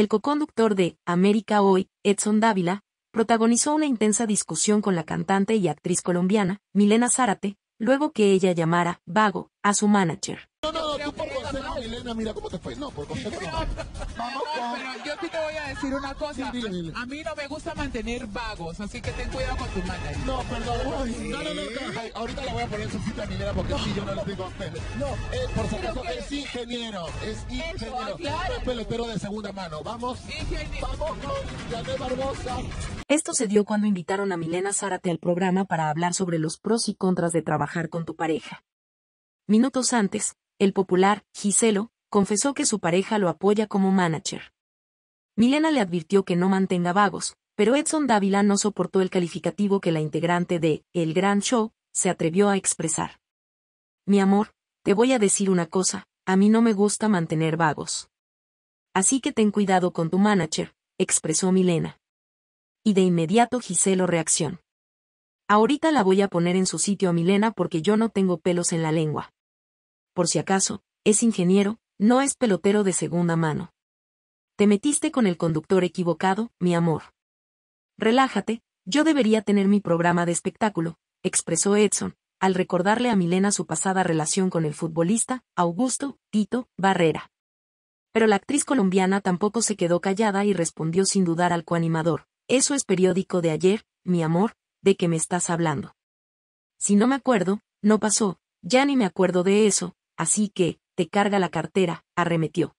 El co-conductor de América Hoy, Edson Dávila, protagonizó una intensa discusión con la cantante y actriz colombiana, Milena Zárate, luego que ella llamara, vago, a su manager. No, no, no, tú por consejo, Milena, mira cómo te fue. No, por consejo. No. Vamos con... Pero yo sí te voy a decir una cosa. A mí no me gusta mantener vagos, así que ten cuidado con tu manga. No, perdón. No, no, no. ahorita le voy a poner su cita a Milena porque si yo no lo tengo a usted. No, eh, por supuesto, es ingeniero. Es ingeniero. Es pelotero de segunda mano. Vamos. Vamos con Janet Barbosa. Esto se dio cuando invitaron a Milena Zárate al programa para hablar sobre los pros y contras de trabajar con tu pareja. Minutos antes, el popular, Giselo, confesó que su pareja lo apoya como manager. Milena le advirtió que no mantenga vagos, pero Edson Dávila no soportó el calificativo que la integrante de El Gran Show se atrevió a expresar. Mi amor, te voy a decir una cosa, a mí no me gusta mantener vagos. Así que ten cuidado con tu manager, expresó Milena. Y de inmediato Giselo reacción. Ahorita la voy a poner en su sitio a Milena porque yo no tengo pelos en la lengua por si acaso, es ingeniero, no es pelotero de segunda mano. Te metiste con el conductor equivocado, mi amor. Relájate, yo debería tener mi programa de espectáculo, expresó Edson, al recordarle a Milena su pasada relación con el futbolista, Augusto, Tito, Barrera. Pero la actriz colombiana tampoco se quedó callada y respondió sin dudar al coanimador, eso es periódico de ayer, mi amor, de qué me estás hablando. Si no me acuerdo, no pasó, ya ni me acuerdo de eso, Así que, te carga la cartera, arremetió.